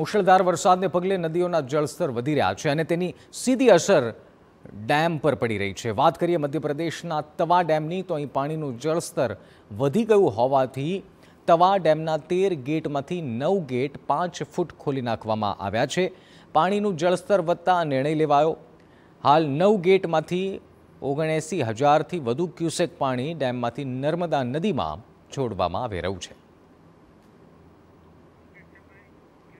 મુશળધાર વરસાદને પગલે નદીઓના જળસ્તર વધી રહ્યા છે અને તેની સીધી અસર ડેમ પર પડી રહી છે વાત કરીએ મધ્યપ્રદેશના તવા ડેમની તો અહીં પાણીનું જળસ્તર વધી ગયું હોવાથી તવા ડેમના તેર ગેટમાંથી નવ ગેટ પાંચ ફૂટ ખોલી નાખવામાં આવ્યા છે પાણીનું જળસ્તર વધતા નિર્ણય લેવાયો હાલ નવ ગેટમાંથી ઓગણએંસી હજારથી વધુ ક્યુસેક પાણી ડેમમાંથી નર્મદા નદીમાં છોડવામાં આવી રહ્યું છે